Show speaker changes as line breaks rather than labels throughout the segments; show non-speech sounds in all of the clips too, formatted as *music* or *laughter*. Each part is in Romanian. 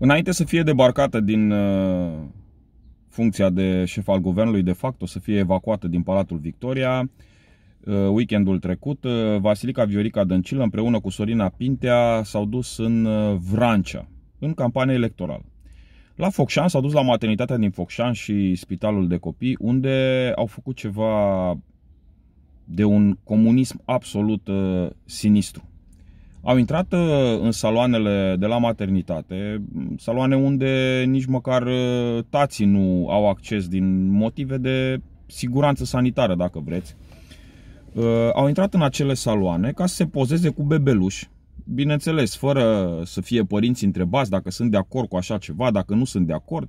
Înainte să fie debarcată din uh, funcția de șef al guvernului, de fapt, o să fie evacuată din Palatul Victoria, uh, weekendul trecut, uh, Vasilica Viorica Dăncilă împreună cu Sorina Pintea s-au dus în Vrancea, în campanie electorală. La Focșan s-au dus la maternitatea din Focșan și spitalul de copii, unde au făcut ceva de un comunism absolut sinistru. Au intrat uh, în saloanele de la maternitate, saloane unde nici măcar uh, tații nu au acces din motive de siguranță sanitară, dacă vreți. Uh, au intrat în acele saloane ca să se pozeze cu bebeluși, bineînțeles, fără să fie părinți întrebați dacă sunt de acord cu așa ceva, dacă nu sunt de acord.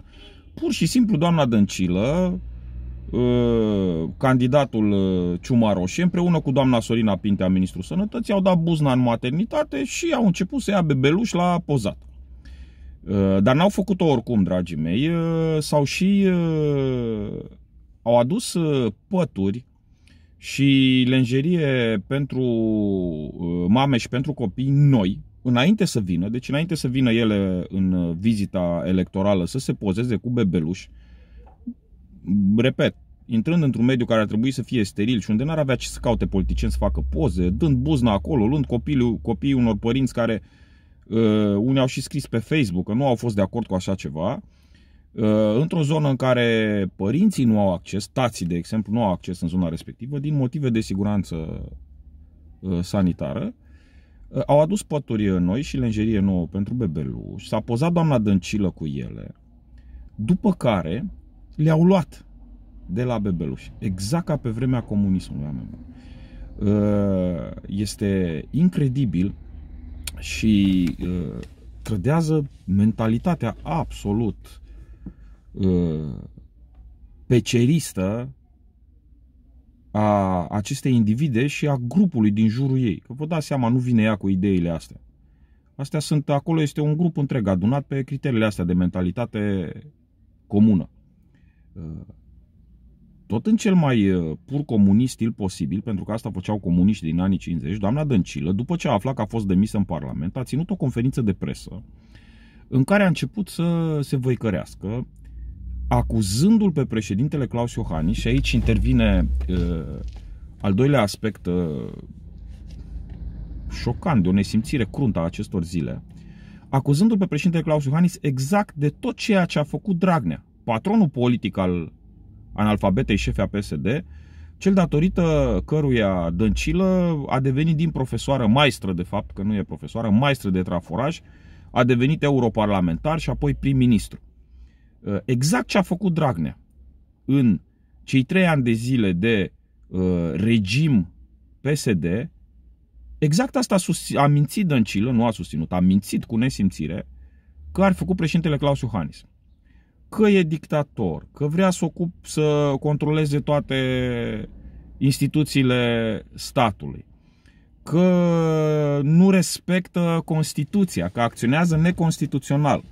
Pur și simplu doamna Dăncilă candidatul uh, Ciuma Roșie, împreună cu doamna Sorina Pintea, ministrul sănătății, au dat buzna în maternitate și au început să ia bebeluș la pozat. Uh, dar n-au făcut-o oricum, dragii mei, uh, sau și au adus pături și lenjerie pentru mame și pentru copii noi, înainte să vină, deci înainte să vină ele în vizita electorală să se pozeze cu bebeluș, repet, intrând într-un mediu care ar trebui să fie steril și unde n-ar avea ce să caute politicieni să facă poze, dând buzna acolo, luând copilul, copiii unor părinți care uh, unii au și scris pe Facebook că nu au fost de acord cu așa ceva, uh, într-o zonă în care părinții nu au acces, tații, de exemplu, nu au acces în zona respectivă, din motive de siguranță uh, sanitară, uh, au adus pături noi și lenjerie nouă pentru bebeluș, s-a pozat doamna Dăncilă cu ele, după care le-au luat de la bebeluș. Exact ca pe vremea comunismului, oameni uh, Este incredibil și uh, trădează mentalitatea absolut uh, peceristă a acestei individe și a grupului din jurul ei. Că vă dați seama, nu vine ea cu ideile astea. Astea sunt, acolo este un grup întreg adunat pe criteriile astea de mentalitate comună tot în cel mai uh, pur comunist stil posibil, pentru că asta făceau comuniști din anii 50, doamna Dăncilă, după ce a aflat că a fost demisă în Parlament, a ținut o conferință de presă în care a început să se văicărească, acuzându-l pe președintele Claus Iohannis, și aici intervine uh, al doilea aspect uh, șocant, de o nesimțire cruntă a acestor zile, acuzându-l pe președintele Claus Iohannis exact de tot ceea ce a făcut Dragnea, patronul politic al analfabetei șefea PSD, cel datorită căruia Dăncilă a devenit din profesoară maestră, de fapt, că nu e profesoară, maestră de traforaj, a devenit europarlamentar și apoi prim-ministru. Uh, exact ce a făcut Dragnea în cei trei ani de zile de uh, regim PSD, exact asta a mințit Dăncilă, nu a susținut, a mințit cu nesimțire că ar făcut președintele Claus Iohannis că e dictator, că vrea să, ocup, să controleze toate instituțiile statului, că nu respectă Constituția, că acționează neconstituțional.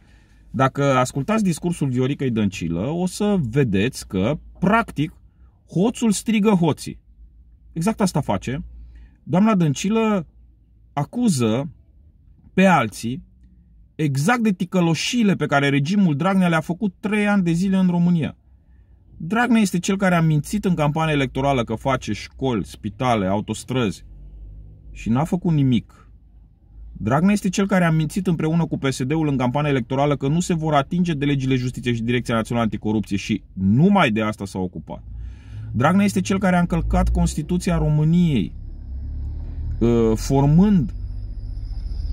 Dacă ascultați discursul Vioricăi Dăncilă, o să vedeți că, practic, hoțul strigă hoții. Exact asta face. Doamna Dăncilă acuză pe alții exact de ticăloșile pe care regimul Dragnea le-a făcut trei ani de zile în România. Dragnea este cel care a mințit în campania electorală că face școli, spitale, autostrăzi și n-a făcut nimic. Dragnea este cel care a mințit împreună cu PSD-ul în campania electorală că nu se vor atinge de legile justiției și Direcția Națională Anticorupție și numai de asta s-a ocupat. Dragnea este cel care a încălcat Constituția României, uh, formând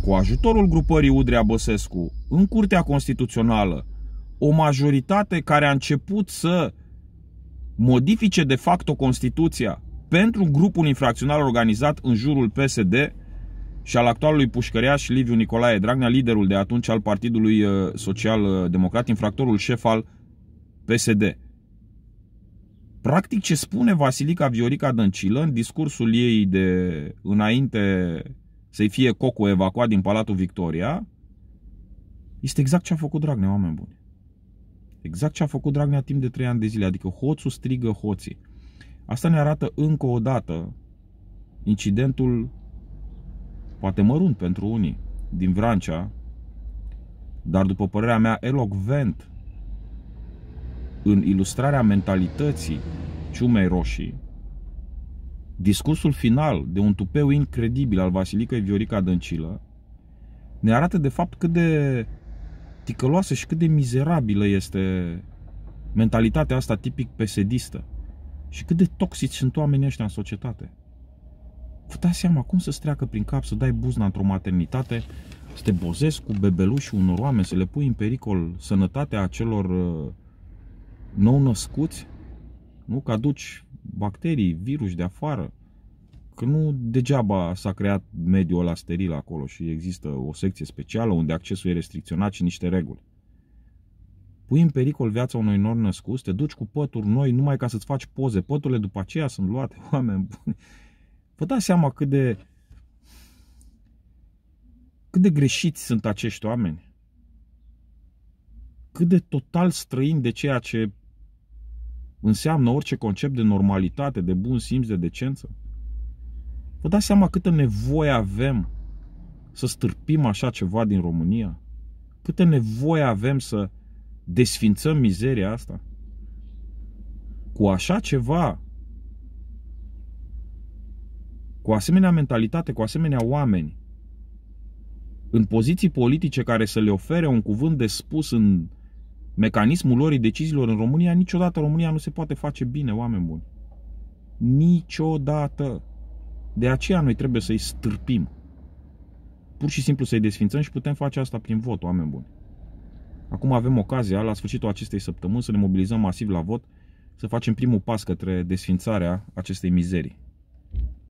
cu ajutorul grupării Udrea Băsescu, în Curtea Constituțională, o majoritate care a început să modifice de fapt o Constituția pentru grupul infracțional organizat în jurul PSD și al actualului pușcăreaș Liviu Nicolae Dragnea, liderul de atunci al Partidului uh, Social uh, Democrat, infractorul șef al PSD. Practic ce spune Vasilica Viorica Dăncilă în discursul ei de înainte să-i fie Cocu evacuat din Palatul Victoria, este exact ce a făcut Dragnea, oameni buni. Exact ce a făcut Dragnea timp de 3 ani de zile, adică hoțul strigă hoții. Asta ne arată încă o dată incidentul, poate mărunt pentru unii, din Vrancea, dar după părerea mea elocvent în ilustrarea mentalității ciumei roșii, Discursul final, de un tupeu incredibil al Vasilicăi Viorica Dăncilă, ne arată de fapt cât de ticăloasă și cât de mizerabilă este mentalitatea asta tipic pesedistă și cât de toxici sunt oamenii ăștia în societate. Vă dați seama cum să-ți treacă prin cap să dai buzna într-o maternitate, să te bozezi cu bebelușii unor oameni, să le pui în pericol sănătatea acelor uh, nou-născuți, nu? Că aduci bacterii, virus de afară. Că nu degeaba s-a creat mediul ăla steril acolo și există o secție specială unde accesul e restricționat și niște reguli. Pui în pericol viața unui nor născut, te duci cu pături noi numai ca să-ți faci poze. Păturile după aceea sunt luate, *laughs* oameni buni. Vă dați seama cât de... cât de greșiți sunt acești oameni. Cât de total străini de ceea ce înseamnă orice concept de normalitate, de bun simț, de decență? Vă dați seama câtă nevoie avem să stârpim așa ceva din România? Câtă nevoie avem să desfințăm mizeria asta? Cu așa ceva, cu asemenea mentalitate, cu asemenea oameni, în poziții politice care să le ofere un cuvânt de spus în mecanismul lor deciziilor în România, niciodată România nu se poate face bine, oameni buni. Niciodată. De aceea noi trebuie să-i stârpim. Pur și simplu să-i desfințăm și putem face asta prin vot, oameni buni. Acum avem ocazia, la sfârșitul acestei săptămâni, să ne mobilizăm masiv la vot, să facem primul pas către desfințarea acestei mizerii.